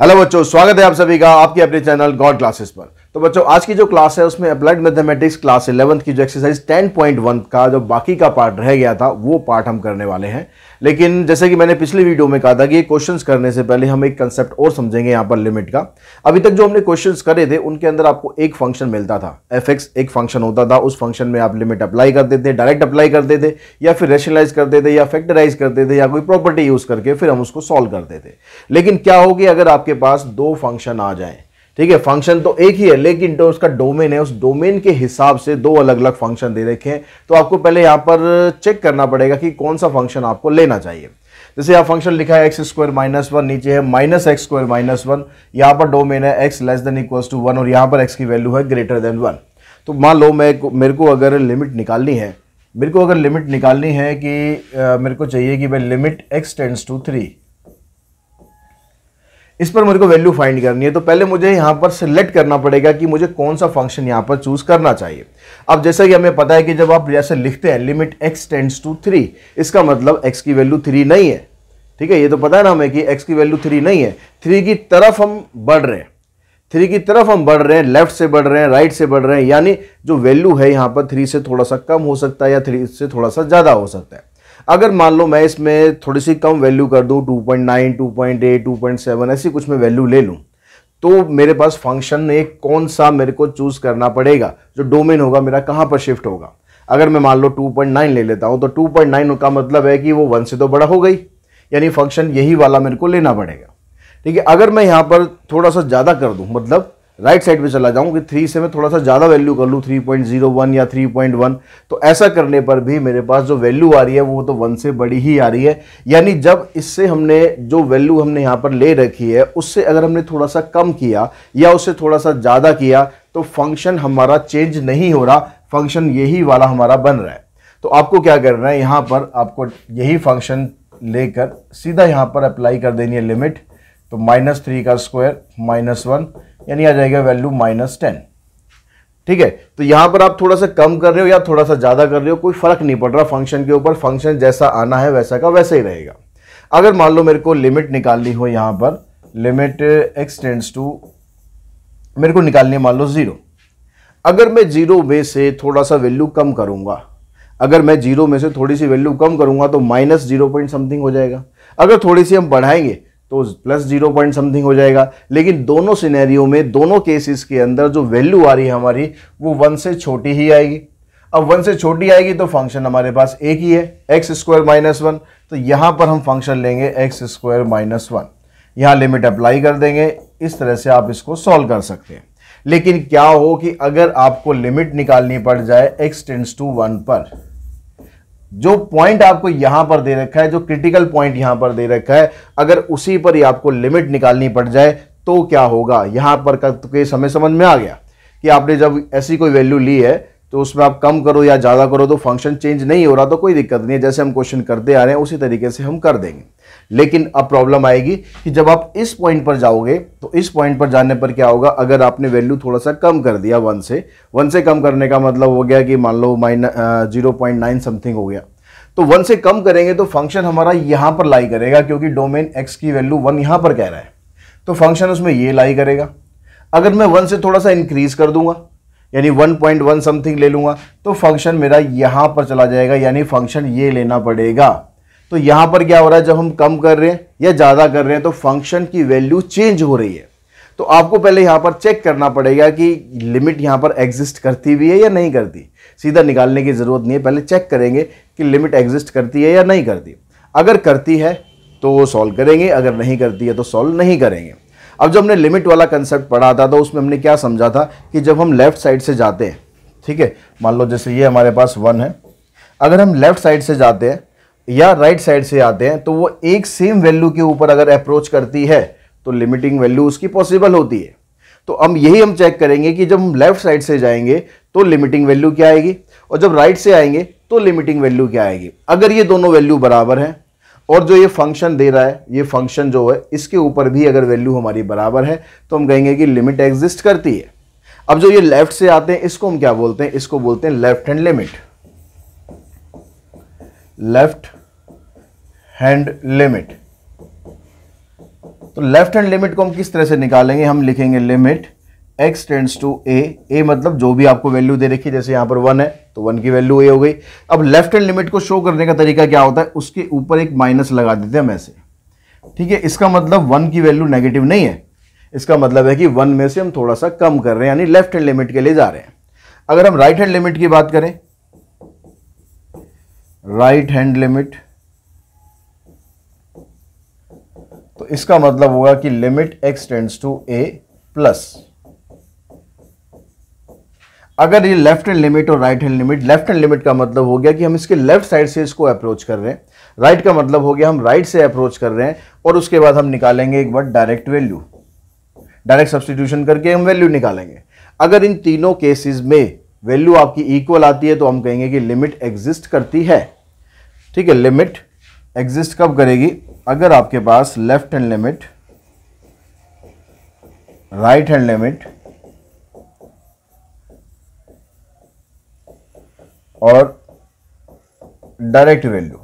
Hello बच्चों स्वागत है आप सभी का आपके अपने चैनल गॉड क्लासेस पर तो बच्चों आज की जो क्लास है उसमें अप्लाइड मैथमेटिक्स क्लास इलेवंथ की जो एक्सरसाइज 10.1 का जो बाकी का पार्ट रह गया था वो पार्ट हम करने वाले हैं लेकिन जैसे कि मैंने पिछले वीडियो में कहा था कि क्वेश्चंस करने से पहले हम एक कंसेप्ट और समझेंगे यहाँ पर लिमिट का अभी तक जो हमने क्वेश्चन करे थे उनके अंदर आपको एक फंक्शन मिलता था एफ एक फंक्शन होता था उस फंक्शन में आप लिमिट अप्लाई करते थे डायरेक्ट अप्लाई करते थे या फिर रेशनलाइज करते थे या फैक्टराइज करते थे या कोई प्रॉपर्टी यूज़ करके फिर हम उसको सॉल्व करते थे लेकिन क्या होगी अगर आपके पास दो फंक्शन आ जाएँ ठीक है फंक्शन तो एक ही है लेकिन जो तो उसका डोमेन है उस डोमेन के हिसाब से दो अलग अलग फंक्शन दे रखे हैं तो आपको पहले यहाँ पर चेक करना पड़ेगा कि कौन सा फंक्शन आपको लेना चाहिए जैसे यहाँ फंक्शन लिखा है एक्स स्क्वायर माइनस वन नीचे है minus x square minus one यहाँ पर डोमेन है x less than equals to one और यहाँ पर एक्स की वैल्यू है ग्रेटर देन वन तो मान लो मैं मेरे को अगर लिमिट निकालनी है मेरे को अगर लिमिट निकालनी है कि आ, मेरे को चाहिए कि भाई limit x tends to three इस पर मुझे को वैल्यू फाइंड करनी है तो पहले मुझे यहाँ पर सिलेक्ट करना पड़ेगा कि मुझे कौन सा फंक्शन यहाँ पर चूज करना चाहिए अब जैसा कि हमें पता है कि जब आप जैसे लिखते हैं limit x tends to three इसका मतलब एक्स की वैल्यू थ्री नहीं है ठीक है ये तो पता है ना हमें कि एक्स की वैल्यू थ्री नहीं है थ्री की तरफ हम बढ़ रहे हैं थ्री की तरफ हम बढ़ रहे हैं लेफ्ट से बढ़ रहे हैं राइट से बढ़ रहे हैं यानी जो वैल्यू है यहाँ पर थ्री से थोड़ा सा कम हो सकता है या थ्री से थोड़ा सा ज़्यादा हो सकता है अगर मान लो मैं इसमें थोड़ी सी कम वैल्यू कर दूँ 2.9, 2.8, 2.7 ऐसी कुछ मैं वैल्यू ले लूँ तो मेरे पास फंक्शन ने कौन सा मेरे को चूज़ करना पड़ेगा जो डोमेन होगा मेरा कहाँ पर शिफ्ट होगा अगर मैं मान लो 2.9 ले लेता हूँ तो 2.9 का मतलब है कि वो वन से तो बड़ा हो गई यानी फंक्शन यही वाला मेरे को लेना पड़ेगा ठीक है अगर मैं यहाँ पर थोड़ा सा ज़्यादा कर दूँ मतलब राइट साइड पे चला जाऊं कि थ्री से मैं थोड़ा सा ज़्यादा वैल्यू कर लूँ थ्री पॉइंट जीरो वन या थ्री पॉइंट वन तो ऐसा करने पर भी मेरे पास जो वैल्यू आ रही है वो तो वन से बड़ी ही आ रही है यानी जब इससे हमने जो वैल्यू हमने यहाँ पर ले रखी है उससे अगर हमने थोड़ा सा कम किया या उससे थोड़ा सा ज़्यादा किया तो फंक्शन हमारा चेंज नहीं हो रहा फंक्शन यही वाला हमारा बन रहा है तो आपको क्या करना है यहाँ पर आपको यही फंक्शन लेकर सीधा यहाँ पर अप्लाई कर देनी है लिमिट तो माइनस थ्री का स्क्वायर माइनस वन यानी आ जाएगा वैल्यू माइनस टेन ठीक है तो यहां पर आप थोड़ा सा कम कर रहे हो या थोड़ा सा ज़्यादा कर रहे हो कोई फर्क नहीं पड़ रहा फंक्शन के ऊपर फंक्शन जैसा आना है वैसा का वैसा ही रहेगा अगर मान लो मेरे को लिमिट निकालनी हो यहां पर लिमिट एक्सटेंड्स टू मेरे को निकालनी है मान लो ज़ीरो अगर मैं जीरो में से थोड़ा सा वैल्यू कम करूंगा अगर मैं जीरो में से थोड़ी सी वैल्यू कम करूंगा तो माइनस जीरो पॉइंट समथिंग हो जाएगा अगर थोड़ी सी हम बढ़ाएंगे तो प्लस जीरो पॉइंट समथिंग हो जाएगा लेकिन दोनों सिनेरियो में दोनों केसेस के अंदर जो वैल्यू आ रही है हमारी वो वन से छोटी ही आएगी अब वन से छोटी आएगी तो फंक्शन हमारे पास एक ही है एक्स स्क्वायर माइनस वन तो यहाँ पर हम फंक्शन लेंगे एक्स स्क्वायर माइनस वन यहाँ लिमिट अप्लाई कर देंगे इस तरह से आप इसको सॉल्व कर सकते हैं लेकिन क्या हो कि अगर आपको लिमिट निकालनी पड़ जाए एक्स टेंस टू वन पर जो पॉइंट आपको यहां पर दे रखा है जो क्रिटिकल पॉइंट यहां पर दे रखा है अगर उसी पर ही आपको लिमिट निकालनी पड़ जाए तो क्या होगा यहां पर के तो समय समझ में आ गया कि आपने जब ऐसी कोई वैल्यू ली है तो उसमें आप कम करो या ज़्यादा करो तो फंक्शन चेंज नहीं हो रहा तो कोई दिक्कत नहीं है जैसे हम क्वेश्चन करते आ रहे हैं उसी तरीके से हम कर देंगे लेकिन अब प्रॉब्लम आएगी कि जब आप इस पॉइंट पर जाओगे तो इस पॉइंट पर जाने पर क्या होगा अगर आपने वैल्यू थोड़ा सा कम कर दिया वन से वन से कम करने का मतलब हो गया कि मान लो minus zero point nine something हो गया तो वन से कम करेंगे तो फंक्शन हमारा यहाँ पर लाई करेगा क्योंकि डोमेन एक्स की वैल्यू वन यहाँ पर कह रहा है तो फंक्शन उसमें ये लाई करेगा अगर मैं वन से थोड़ा सा इंक्रीज कर दूंगा यानी 1.1 समथिंग ले लूंगा तो फंक्शन मेरा यहां पर चला जाएगा यानी फंक्शन ये लेना पड़ेगा तो यहाँ पर क्या हो रहा है जब हम कम कर रहे हैं या ज़्यादा कर रहे हैं तो फंक्शन की वैल्यू चेंज हो रही है तो आपको पहले यहाँ पर चेक करना पड़ेगा कि लिमिट यहाँ पर एग्जिस्ट करती भी है या नहीं करती सीधा निकालने की ज़रूरत नहीं है पहले चेक करेंगे कि लिमिट एग्जिस्ट करती है या नहीं करती अगर करती है तो वो सॉल्व करेंगे अगर नहीं करती है तो सॉल्व नहीं करेंगे अब जब हमने लिमिट वाला कंसेप्ट पढ़ा था तो उसमें हमने क्या समझा था कि जब हम लेफ़्ट साइड से जाते हैं ठीक है मान लो जैसे ये हमारे पास वन है अगर हम लेफ़्ट साइड से जाते हैं या राइट साइड से आते हैं तो वो एक सेम वैल्यू के ऊपर अगर अप्रोच करती है तो लिमिटिंग वैल्यू उसकी पॉसिबल होती है तो हम यही हम चेक करेंगे कि जब हम लेफ्ट साइड से जाएंगे तो लिमिटिंग वैल्यू क्या आएगी और जब राइट से आएंगे तो लिमिटिंग वैल्यू क्या आएगी अगर ये दोनों वैल्यू बराबर हैं और जो ये फंक्शन दे रहा है ये फंक्शन जो है इसके ऊपर भी अगर वैल्यू हमारी बराबर है तो हम कहेंगे कि लिमिट एग्जिस्ट करती है अब जो ये लेफ्ट से आते हैं इसको हम क्या बोलते हैं इसको बोलते हैं left hand limit left hand limit तो लेफ्ट हैंड लिमिट को हम किस तरह से निकालेंगे हम लिखेंगे limit x tends to a a मतलब जो भी आपको वैल्यू दे रखी है जैसे यहां पर वन है तो वन की वैल्यू ए हो गई अब लेफ्ट हैंड लिमिट को शो करने का तरीका क्या होता है उसके ऊपर एक माइनस लगा देते हैं हम ऐसे ठीक है इसका मतलब वन की वैल्यू नेगेटिव नहीं है इसका मतलब है कि वन में से हम थोड़ा सा कम कर रहे हैं यानी लेफ्ट हैंड लिमिट के लिए जा रहे हैं अगर हम राइट हैंड लिमिट की बात करें राइट हैंड लिमिट तो इसका मतलब होगा कि limit x tends to a plus अगर ये लेफ्ट हैंड लिमिट और right hand limit left hand limit का मतलब हो गया कि हम इसके लेफ्ट साइड से इसको अप्रोच कर रहे हैं राइट right का मतलब हो गया हम राइट right से अप्रोच कर रहे हैं और उसके बाद हम निकालेंगे एक बार डायरेक्ट वैल्यू डायरेक्ट सब्सटीट्यूशन करके हम वैल्यू निकालेंगे अगर इन तीनों केसेस में वैल्यू आपकी इक्वल आती है तो हम कहेंगे कि लिमिट एग्जिस्ट करती है ठीक है लिमिट एग्जिस्ट कब करेगी अगर आपके पास left hand limit right hand limit और डायरेक्ट वैल्यू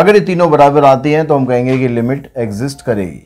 अगर ये तीनों बराबर आती हैं तो हम कहेंगे कि लिमिट एग्जिस्ट करेगी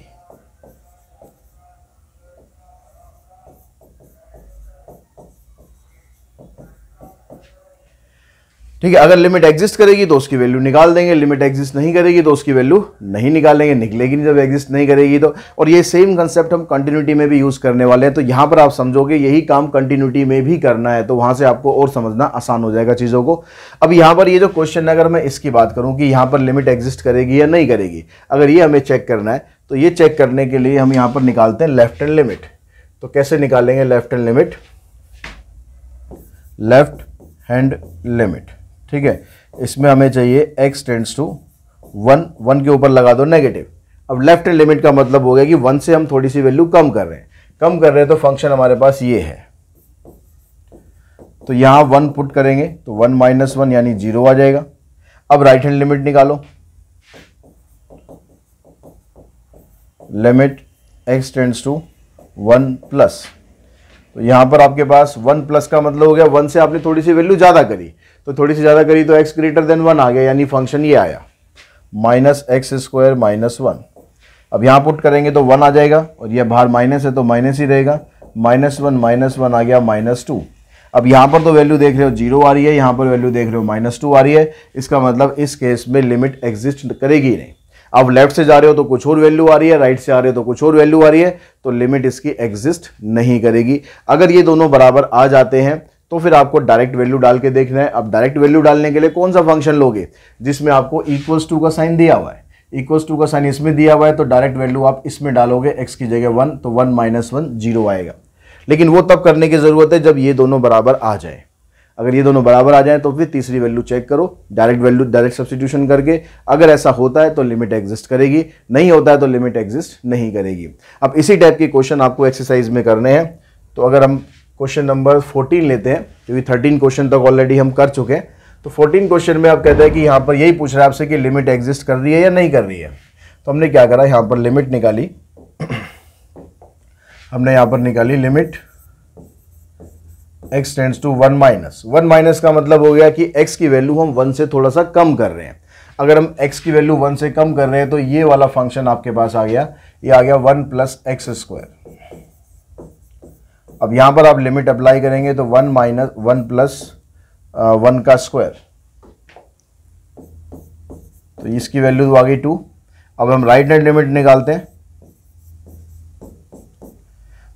ठीक है अगर लिमिट एग्जिस्ट करेगी तो उसकी वैल्यू निकाल देंगे लिमिट एग्जिस्ट नहीं करेगी तो उसकी वैल्यू नहीं निकालेंगे निकलेगी नहीं जब एग्जिस्ट नहीं करेगी तो और ये सेम कंसेप्ट हम कंटिन्यूटी में भी यूज़ करने वाले हैं तो यहां पर आप समझोगे यही काम कंटिन्यूटी में भी करना है तो वहां से आपको और समझना आसान हो जाएगा चीज़ों को अब यहां पर ये जो क्वेश्चन अगर मैं इसकी बात करूं कि यहां पर लिमिट एग्जिस्ट करेगी या नहीं करेगी अगर ये हमें चेक करना है तो ये चेक करने के लिए हम यहां पर निकालते हैं लेफ्ट एंड लिमिट तो कैसे निकालेंगे left end limit left hand limit ठीक है इसमें हमें चाहिए x tends to one one के ऊपर लगा दो नेगेटिव अब लेफ्ट लिमिट का मतलब हो गया कि वन से हम थोड़ी सी वैल्यू कम कर रहे हैं कम कर रहे हैं तो फंक्शन हमारे पास ये है तो यहां वन पुट करेंगे तो वन माइनस वन यानी जीरो आ जाएगा अब राइट हैंड लिमिट निकालो limit x tends to one plus तो यहाँ पर आपके पास वन प्लस का मतलब हो गया वन से आपने थोड़ी सी वैल्यू ज़्यादा करी तो थोड़ी सी ज़्यादा करी तो एक्स ग्रेटर देन वन आ गया यानी फंक्शन ये आया minus x square minus one अब यहाँ पुट करेंगे तो वन आ जाएगा और यह बाहर माइनस है तो माइनस ही रहेगा माइनस वन माइनस वन आ गया माइनस टू अब यहाँ पर तो वैल्यू देख रहे हो जीरो आ रही है यहाँ पर वैल्यू देख रहे हो माइनस टू आ रही है इसका मतलब इस केस में लिमिट एग्जिस्ट करेगी नहीं आप लेफ्ट से जा रहे हो तो कुछ और वैल्यू आ रही है राइट से आ रहे हो तो कुछ और वैल्यू आ रही है तो लिमिट इसकी एग्जिस्ट नहीं करेगी अगर ये दोनों बराबर आ जाते हैं तो फिर आपको डायरेक्ट वैल्यू डाल के देखना है अब डायरेक्ट वैल्यू डालने के लिए कौन सा फंक्शन लोगे जिसमें आपको इक्वल्स टू का साइन दिया हुआ है इक्वल्स टू का साइन इसमें दिया हुआ है तो डायरेक्ट वैल्यू आप इसमें डालोगे एक्स की जगह वन तो वन माइनस वन जीरो आएगा लेकिन वो तब करने की ज़रूरत है जब ये दोनों बराबर आ जाए अगर ये दोनों बराबर आ जाएं तो फिर तीसरी वैल्यू चेक करो डायरेक्ट वैल्यू डायरेक्ट सब्सटीट्यूशन करके अगर ऐसा होता है तो लिमिट एग्जिस्ट करेगी नहीं होता है तो लिमिट एग्जिस्ट नहीं करेगी अब इसी टाइप के क्वेश्चन आपको एक्सरसाइज में करने हैं तो अगर हम क्वेश्चन नंबर फोर्टीन लेते हैं क्योंकि थर्टीन क्वेश्चन तक ऑलरेडी हम कर चुके हैं तो फोर्टीन क्वेश्चन में आप कहते हैं कि यहाँ पर यही पूछ रहा है आपसे कि लिमिट एग्जिस्ट कर रही है या नहीं कर रही है तो हमने क्या करा यहाँ पर लिमिट निकाली हमने यहाँ पर निकाली limit x tends to one minus one minus का मतलब हो गया कि एक्स की वैल्यू हम वन से थोड़ा सा कम कर रहे हैं अगर हम एक्स की वैल्यू वन से कम कर रहे हैं तो ये वाला फंक्शन आपके पास आ गया ये आ गया वन प्लस एक्स स्क्वायर अब यहां पर आप लिमिट अप्लाई करेंगे तो one minus one plus one का स्क्वायर तो इसकी वैल्यू तो आ गई टू अब हम राइट हैंड लिमिट निकालते हैं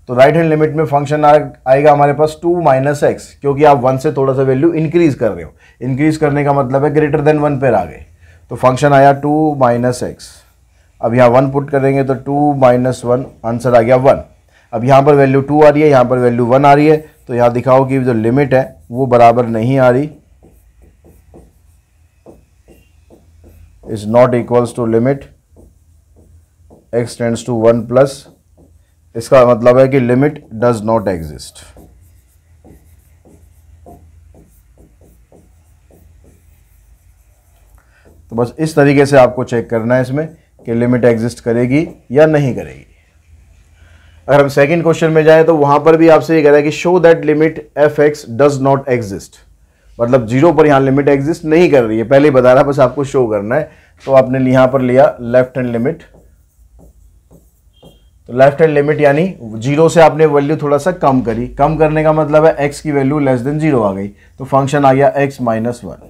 तो राइट हैंड लिमिट में फंक्शन आएगा हमारे पास टू माइनस एक्स क्योंकि आप वन से थोड़ा सा वैल्यू इंक्रीज कर रहे हो इंक्रीज करने का मतलब है ग्रेटर देन वन पर आ गए तो फंक्शन आया टू माइनस एक्स अब यहाँ वन पुट करेंगे तो टू माइनस वन आंसर आ गया वन अब यहाँ पर वैल्यू टू आ रही है यहाँ पर वैल्यू वन आ रही है तो यहाँ दिखाओ कि जो लिमिट है वो बराबर नहीं आ रही is not equals to limit x tends to one plus इसका मतलब है कि लिमिट डज नॉट एग्जिस्ट तो बस इस तरीके से आपको चेक करना है इसमें कि लिमिट एग्जिस्ट करेगी या नहीं करेगी अगर हम सेकंड क्वेश्चन में जाएं तो वहां पर भी आपसे ये कह रहा है कि show that limit f x does not exist मतलब जीरो पर यहां लिमिट एग्जिस्ट नहीं कर रही है पहले ही बता रहा बस आपको शो करना है तो आपने यहां पर लिया लेफ्ट हैंड लिमिट तो लेफ्ट हैंड लिमिट यानी जीरो से आपने वैल्यू थोड़ा सा कम करी कम करने का मतलब है एक्स की वैल्यू लेस देन जीरो आ गई तो फंक्शन आ गया एक्स माइनस वन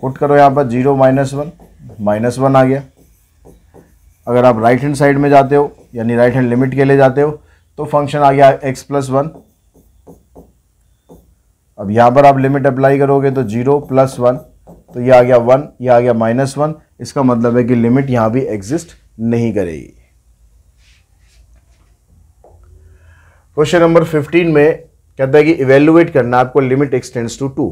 पुट करो यहाँ पर zero minus one minus one आ गया अगर आप राइट हैंड साइड में जाते हो यानी राइट हैंड लिमिट के लिए जाते हो तो फंक्शन आ गया एक्स प्लस वन अब यहाँ पर आप लिमिट अप्लाई करोगे तो जीरो प्लस वन तो ये आ गया वन ये आ गया माइनस वन इसका मतलब है कि लिमिट यहाँ भी एग्जिस्ट नहीं करेगी क्वेश्चन नंबर फिफ्टीन में कहता है कि इवेल्युएट करना आपको लिमिट एक्सटेंड्स टू टू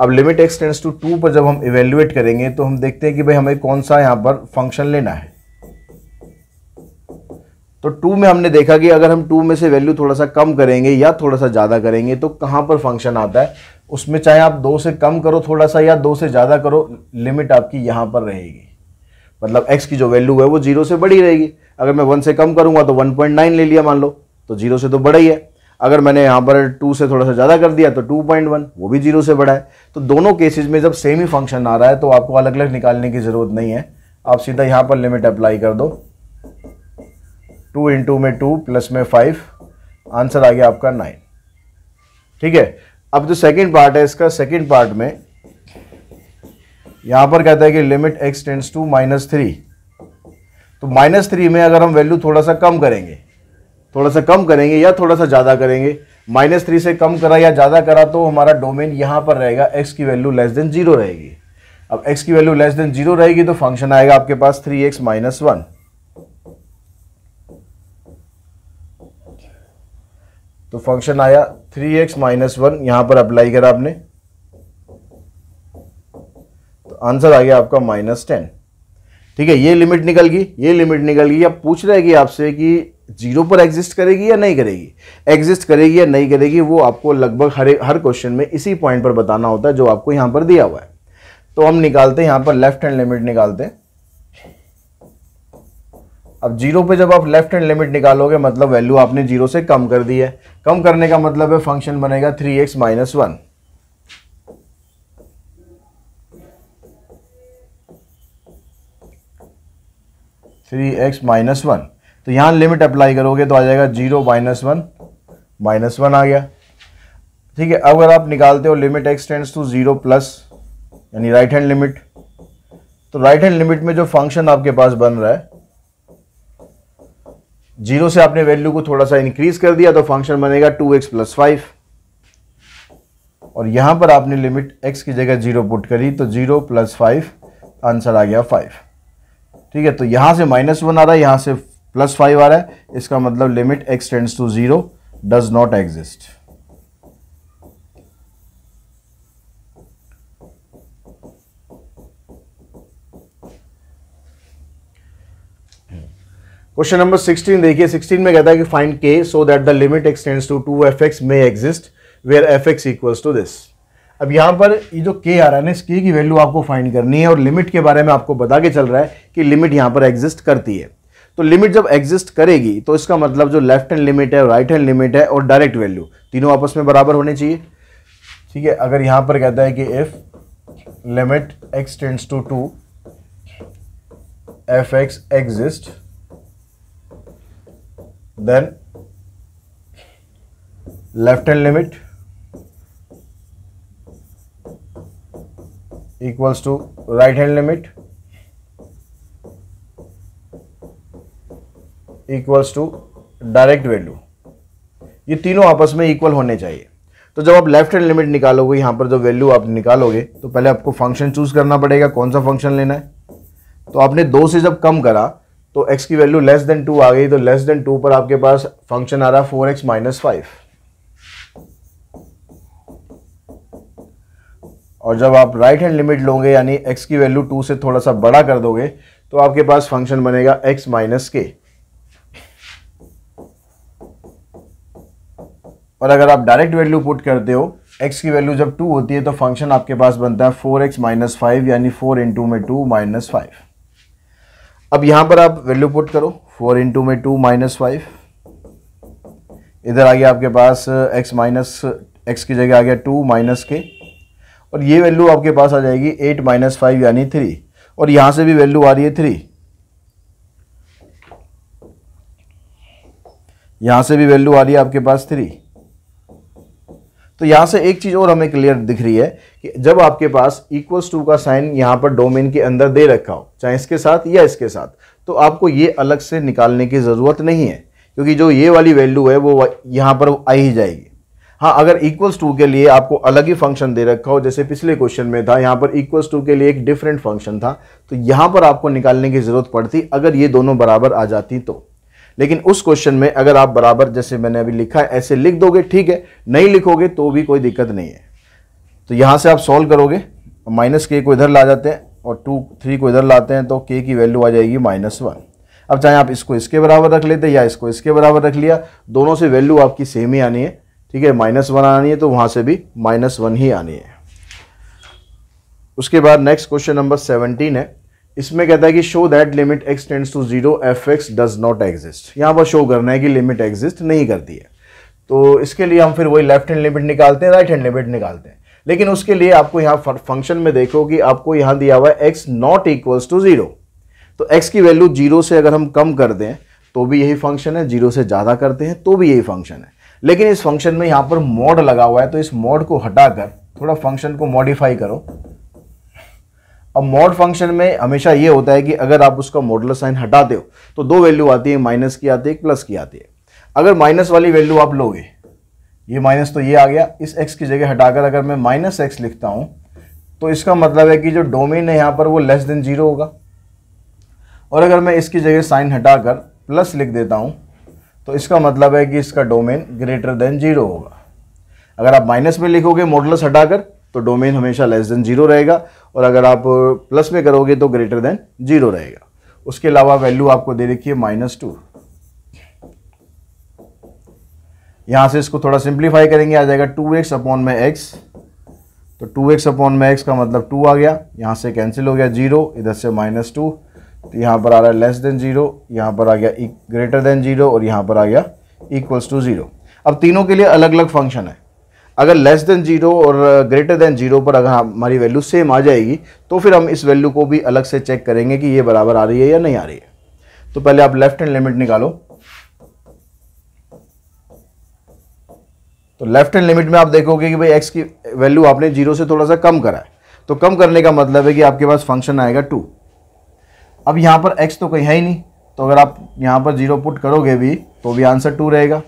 अब लिमिट एक्सटेंड्स टू टू पर जब हम इवेल्युएट करेंगे तो हम देखते हैं कि भाई हमें कौन सा यहां पर फंक्शन लेना है तो टू में हमने देखा कि अगर हम टू में से वैल्यू थोड़ा सा कम करेंगे या थोड़ा सा ज़्यादा करेंगे तो कहां पर फंक्शन आता है उसमें चाहे आप दो से कम करो थोड़ा सा या दो से ज़्यादा करो लिमिट आपकी यहां पर रहेगी मतलब एक्स की जो वैल्यू है वो जीरो से बड़ी रहेगी अगर मैं वन से कम करूंगा तो वन पॉइंट नाइन ले लिया मान लो तो जीरो से तो बड़ा ही है अगर मैंने यहाँ पर टू से थोड़ा सा ज़्यादा कर दिया तो टू पॉइंट वन वो भी जीरो से बड़ा है तो दोनों केसेज में जब सेम ही फंक्शन आ रहा है तो आपको अलग अलग निकालने की ज़रूरत नहीं है आप सीधा यहाँ पर लिमिट अप्लाई कर दो टू इंटू में टू प्लस में फाइव आंसर आ गया आपका नाइन ठीक है अब जो सेकेंड पार्ट है इसका सेकेंड पार्ट में यहां पर कहता है कि limit x tends to minus three तो माइनस थ्री में अगर हम वैल्यू थोड़ा सा कम करेंगे थोड़ा सा कम करेंगे या थोड़ा सा ज़्यादा करेंगे माइनस थ्री से कम करा या ज़्यादा करा तो हमारा डोमेन यहाँ पर रहेगा एक्स की वैल्यू लेस देन जीरो रहेगी अब एक्स की वैल्यू लेस देन जीरो रहेगी तो फंक्शन आएगा आपके पास थ्री एक्स माइनस वन तो फंक्शन आया थ्री एक्स माइनस वन यहां पर अप्लाई करा आपने तो आंसर आ गया आपका माइनस टेन ठीक है ये लिमिट निकल गई ये लिमिट निकल गई अब पूछ रहेगी आपसे कि जीरो पर एग्जिस्ट करेगी या नहीं करेगी एग्जिस्ट करेगी या नहीं करेगी वो आपको लगभग हर हर क्वेश्चन में इसी पॉइंट पर बताना होता है जो आपको यहाँ पर दिया हुआ है तो हम निकालते हैं यहाँ पर लेफ्ट हैंड लिमिट निकालते हैं अब जीरो पे जब आप लेफ्ट हैंड लिमिट निकालोगे मतलब वैल्यू आपने जीरो से कम कर दी है कम करने का मतलब है फंक्शन बनेगा three x minus one three x minus one तो यहां लिमिट अप्लाई करोगे तो आ जाएगा zero minus one minus one आ गया ठीक है अगर आप निकालते हो limit x tends to zero plus यानी राइट हैंड लिमिट तो राइट हैंड लिमिट में जो फंक्शन आपके पास बन रहा है जीरो से आपने वैल्यू को थोड़ा सा इंक्रीज कर दिया तो फंक्शन बनेगा टू एक्स प्लस फाइव और यहां पर आपने लिमिट एक्स की जगह जीरो पुट करी तो जीरो प्लस फाइव आंसर आ गया फाइव ठीक है तो यहां से माइनस वन आ रहा है यहां से प्लस फाइव आ रहा है इसका मतलब limit x tends to zero does not exist question number 16 देखिए 16 में कहता है कि find k so that the limit x tends to two f x may exist where f x equals to this अब यहां पर ये जो के आ रहा है ना इस के की वैल्यू आपको फाइंड करनी है और लिमिट के बारे में आपको बता के चल रहा है कि लिमिट यहां पर एग्जिस्ट करती है तो लिमिट जब एग्जिस्ट करेगी तो इसका मतलब जो लेफ्ट हैंड लिमिट है राइट हैंड लिमिट है और डायरेक्ट वैल्यू तीनों आपस में बराबर होने चाहिए ठीक है अगर यहां पर कहता है कि if limit x tends to two f x exist then left hand limit equals to right hand limit equals to direct value ये तीनों आपस में इक्वल होने चाहिए तो जब आप लेफ्ट हैंड लिमिट निकालोगे यहाँ पर जो वैल्यू आप निकालोगे तो पहले आपको फंक्शन चूज करना पड़ेगा कौन सा फंक्शन लेना है तो आपने दो से जब कम करा तो x की वैल्यू लेस देन टू आ गई तो लेस देन टू पर आपके पास फंक्शन आ रहा है फोर एक्स माइनस फाइव और जब आप राइट हैंड लिमिट लोगे यानी x की वैल्यू टू से थोड़ा सा बड़ा कर दोगे तो आपके पास फंक्शन बनेगा x माइनस के और अगर आप डायरेक्ट वैल्यू पुट करते हो एक्स की वैल्यू जब टू होती है तो फंक्शन आपके पास बनता है फोर एक्स माइनस फाइव यानी फोर इंटू में टू माइनस फाइव अब यहाँ पर आप वैल्यू पुट करो फोर इंटू में टू माइनस फाइव इधर आ गया आपके पास एक्स माइनस एक्स की जगह आ गया टू माइनस के और ये वैल्यू आपके पास आ जाएगी एट माइनस फाइव यानी थ्री और यहाँ से भी वैल्यू आ रही है थ्री यहाँ से भी वैल्यू आ रही है आपके पास थ्री तो यहाँ से एक चीज़ और हमें क्लियर दिख रही है कि जब आपके पास इक्वल्स टू का साइन यहाँ पर डोमेन के अंदर दे रखा हो चाहे इसके साथ या इसके साथ तो आपको ये अलग से निकालने की ज़रूरत नहीं है क्योंकि जो ये वाली वैल्यू है वो यहाँ पर आ ही जाएगी हाँ अगर इक्वल्स टू के लिए आपको अलग ही फंक्शन दे रखा हो जैसे पिछले क्वेश्चन में था यहाँ पर इक्वल्स टू के लिए एक डिफरेंट फंक्शन था तो यहाँ पर आपको निकालने की ज़रूरत पड़ती अगर ये दोनों बराबर आ जाती तो लेकिन उस क्वेश्चन में अगर आप बराबर जैसे मैंने अभी लिखा है ऐसे लिख दोगे ठीक है नहीं लिखोगे तो भी कोई दिक्कत नहीं है तो यहाँ से आप सॉल्व करोगे माइनस के को इधर ला जाते हैं और टू थ्री को इधर लाते हैं तो के की वैल्यू आ जाएगी माइनस वन अब चाहे आप इसको इसके बराबर रख लेते या इसको इसके बराबर रख लिया दोनों से वैल्यू आपकी सेम ही आनी है ठीक है माइनस वन आनी है तो वहाँ से भी माइनस वन ही आनी है उसके बाद नेक्स्ट क्वेश्चन नंबर सेवनटीन है इसमें कहता है कि show that limit x tends to zero f x does not exist यहाँ पर शो करना है कि लिमिट एग्जिस्ट नहीं करती है तो इसके लिए हम फिर वही लेफ्ट हैंड लिमिट निकालते हैं राइट हैंड लिमिट निकालते हैं लेकिन उसके लिए आपको यहाँ फंक्शन में देखो कि आपको यहाँ दिया हुआ है x not equals to zero तो एक्स की वैल्यू जीरो से अगर हम कम कर दें तो भी यही फंक्शन है जीरो से ज़्यादा करते हैं तो भी यही फंक्शन है लेकिन इस फंक्शन में यहाँ पर मॉड लगा हुआ है तो इस मॉड को हटाकर थोड़ा फंक्शन को मॉडिफाई करो अब मॉड फंक्शन में हमेशा ये होता है कि अगर आप उसका मॉडल साइन हटा दो तो दो वैल्यू आती है माइनस की आती है प्लस की आती है अगर माइनस वाली वैल्यू आप लोगे ये माइनस तो ये आ गया इस एक्स की जगह हटाकर अगर मैं माइनस एक्स लिखता हूँ तो इसका मतलब है कि जो डोमेन है यहाँ पर वो लेस देन जीरो होगा और अगर मैं इसकी जगह साइन हटाकर प्लस लिख देता हूँ तो इसका मतलब है कि इसका डोमेन ग्रेटर देन जीरो होगा अगर आप माइनस में लिखोगे मॉडलस हटाकर तो डोमेन हमेशा लेस देन ज़ीरो रहेगा और अगर आप प्लस में करोगे तो ग्रेटर देन ज़ीरो रहेगा उसके अलावा वैल्यू आपको दे रखी है माइनस टू यहां से इसको थोड़ा सिंप्लीफाई करेंगे आ जाएगा टू एक्स अपॉन में एक्स तो टू एक्स अपॉन में एक्स का मतलब टू आ गया यहां से कैंसिल हो गया जीरो इधर से माइनस टू तो यहां पर आ रहा है लेस देन जीरो यहां पर आ गया ग्रेटर देन जीरो और यहां पर आ गया इक्वल्स टू ज़ीरो अब तीनों के लिए अलग अलग फंक्शन है अगर लेस देन जीरो और ग्रेटर देन जीरो पर अगर हमारी वैल्यू सेम आ जाएगी तो फिर हम इस वैल्यू को भी अलग से चेक करेंगे कि ये बराबर आ रही है या नहीं आ रही है तो पहले आप लेफ्ट हैंड लिमिट निकालो तो लेफ्ट हैंड लिमिट में आप देखोगे कि भाई एक्स की वैल्यू आपने जीरो से थोड़ा सा कम करा है तो कम करने का मतलब है कि आपके पास फंक्शन आएगा टू अब यहाँ पर एक्स तो कहीं है ही नहीं तो अगर आप यहाँ पर जीरो पुट करोगे भी तो भी आंसर टू रहेगा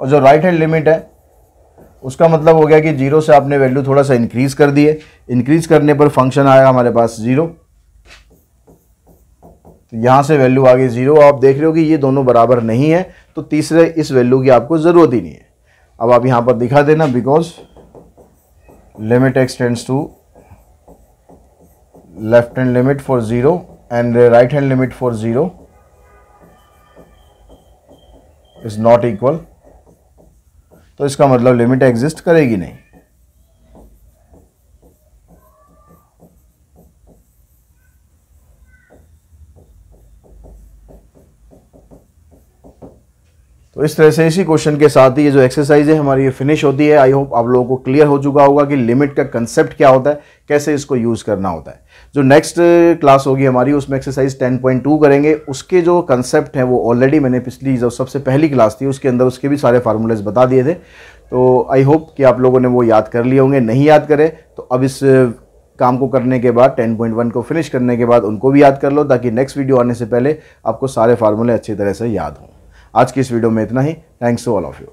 और जो राइट हैंड लिमिट है उसका मतलब हो गया कि जीरो से आपने वैल्यू थोड़ा सा इंक्रीज कर दिए इंक्रीज करने पर फंक्शन आया हमारे पास जीरो तो यहां से वैल्यू आ गई जीरो आप देख रहे हो कि ये दोनों बराबर नहीं है तो तीसरे इस वैल्यू की आपको ज़रूरत ही नहीं है अब आप यहां पर दिखा देना because limit x tends to left hand limit for zero and right hand limit for zero is not equal तो इसका मतलब लिमिट एग्जिस्ट करेगी नहीं तो इस तरह से इसी क्वेश्चन के साथ ही ये जो एक्सरसाइज है हमारी ये फिनिश होती है आई होप आप लोगों को क्लियर हो चुका होगा कि लिमिट का कंसेप्ट क्या होता है कैसे इसको यूज़ करना होता है जो नेक्स्ट क्लास uh, होगी हमारी उसमें एक्सरसाइज 10.2 करेंगे उसके जो कंसेप्ट हैं वो ऑलरेडी मैंने पिछली जब सबसे पहली क्लास थी उसके अंदर उसके भी सारे फार्मूलेज बता दिए थे तो आई होप कि आप लोगों ने वो याद कर लिए होंगे नहीं याद करें तो अब इस uh, काम को करने के बाद 10.1 को फिनिश करने के बाद उनको भी याद कर लो ताकि नेक्स्ट वीडियो आने से पहले आपको सारे फार्मूले अच्छी तरह से याद हों आज की इस वीडियो में इतना ही thanks to all of you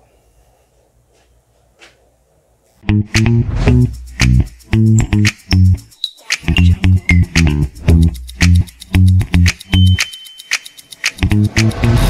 Thank you.